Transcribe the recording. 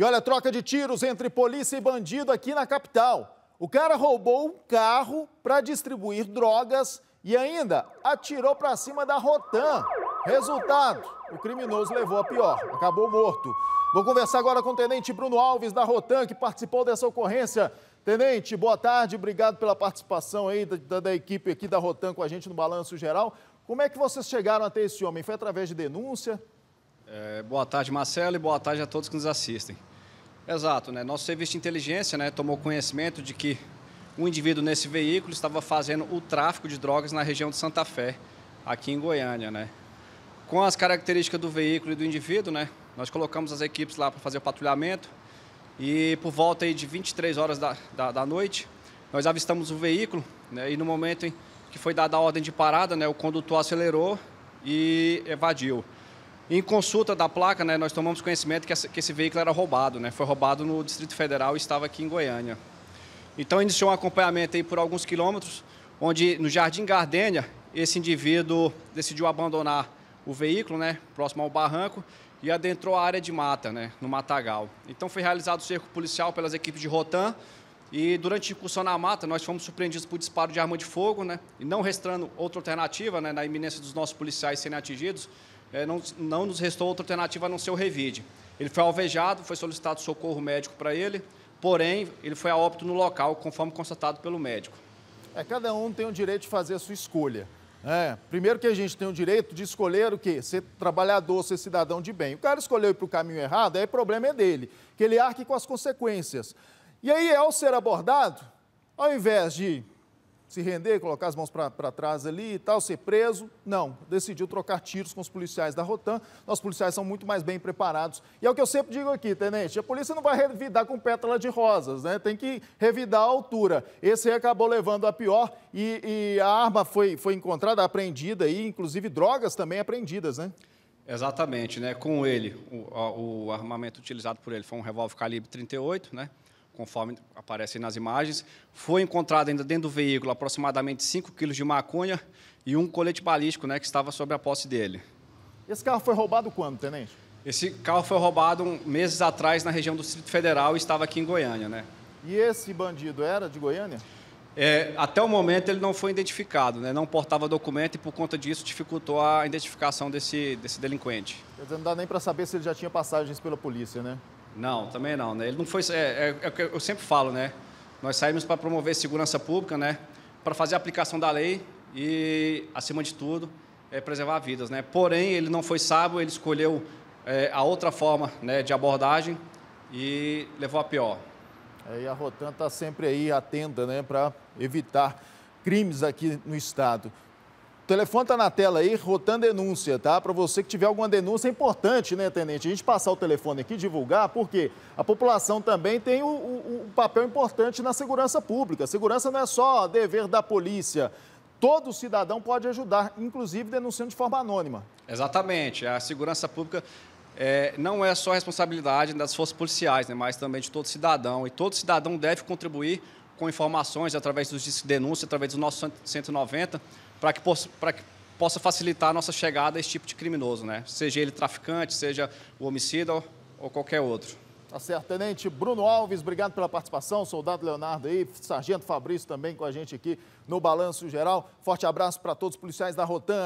E olha, troca de tiros entre polícia e bandido aqui na capital. O cara roubou um carro para distribuir drogas e ainda atirou para cima da Rotan. Resultado: o criminoso levou a pior, acabou morto. Vou conversar agora com o tenente Bruno Alves da Rotan, que participou dessa ocorrência. Tenente, boa tarde, obrigado pela participação aí da, da, da equipe aqui da Rotan com a gente no Balanço Geral. Como é que vocês chegaram até esse homem? Foi através de denúncia? É, boa tarde, Marcelo, e boa tarde a todos que nos assistem. Exato, né? Nosso serviço de inteligência né, tomou conhecimento de que um indivíduo nesse veículo estava fazendo o tráfico de drogas na região de Santa Fé, aqui em Goiânia, né? Com as características do veículo e do indivíduo, né? Nós colocamos as equipes lá para fazer o patrulhamento e por volta aí de 23 horas da, da, da noite, nós avistamos o veículo né? e no momento em que foi dada a ordem de parada, né? O condutor acelerou e evadiu. Em consulta da placa, né, nós tomamos conhecimento que, essa, que esse veículo era roubado, né? Foi roubado no Distrito Federal e estava aqui em Goiânia. Então iniciou um acompanhamento aí por alguns quilômetros, onde no Jardim Gardênia esse indivíduo decidiu abandonar o veículo, né, próximo ao barranco, e adentrou a área de mata, né, no matagal. Então foi realizado o cerco policial pelas equipes de Rotan e durante a incursão na mata nós fomos surpreendidos por disparo de arma de fogo, né, e não restando outra alternativa, né, na iminência dos nossos policiais serem atingidos, é, não, não nos restou outra alternativa a não ser o revide. Ele foi alvejado, foi solicitado socorro médico para ele, porém, ele foi a óbito no local, conforme constatado pelo médico. É, cada um tem o direito de fazer a sua escolha. É, primeiro que a gente tem o direito de escolher o quê? Ser trabalhador, ser cidadão de bem. O cara escolheu ir para o caminho errado, aí o problema é dele, que ele arque com as consequências. E aí, ao ser abordado, ao invés de se render, colocar as mãos para trás ali e tal, ser preso. Não, decidiu trocar tiros com os policiais da Rotan. Nossos policiais são muito mais bem preparados. E é o que eu sempre digo aqui, tenente, a polícia não vai revidar com pétala de rosas, né? Tem que revidar a altura. Esse aí acabou levando a pior e, e a arma foi, foi encontrada, apreendida e inclusive drogas também apreendidas, né? Exatamente, né? Com ele, o, o armamento utilizado por ele foi um revólver calibre 38, né? conforme aparece nas imagens. Foi encontrado ainda dentro do veículo aproximadamente 5 quilos de maconha e um colete balístico né, que estava sobre a posse dele. Esse carro foi roubado quando, tenente? Esse carro foi roubado meses atrás na região do Distrito Federal e estava aqui em Goiânia, né? E esse bandido era de Goiânia? É, até o momento ele não foi identificado, né? não portava documento e por conta disso dificultou a identificação desse, desse delinquente. Quer dizer, não dá nem para saber se ele já tinha passagens pela polícia, né? Não, também não. Né? Ele não foi. É, é, é o que eu sempre falo, né? Nós saímos para promover segurança pública, né? Para fazer a aplicação da lei e, acima de tudo, é preservar vidas, né? Porém, ele não foi sábio, ele escolheu é, a outra forma né, de abordagem e levou a pior. É, e a Rotan está sempre aí atenta, né? Para evitar crimes aqui no estado telefone tá na tela aí, rotando Denúncia, tá? Para você que tiver alguma denúncia, é importante, né, Tenente? A gente passar o telefone aqui, divulgar, porque a população também tem o, papel importante na segurança pública. A segurança não é só dever da polícia, todo cidadão pode ajudar, inclusive denunciando de forma anônima. Exatamente. A segurança pública é, não é só responsabilidade das forças policiais, né, mas também de todo cidadão. E todo cidadão deve contribuir com informações através dos denúncias, através do nosso 190 para que, possa, que possa facilitar a nossa chegada a esse tipo de criminoso, né? Seja ele traficante, seja o homicida ou, ou qualquer outro. Tá certo, Tenente Bruno Alves, obrigado pela participação, soldado Leonardo aí, sargento Fabrício também com a gente aqui no Balanço Geral. Forte abraço para todos os policiais da Rotan.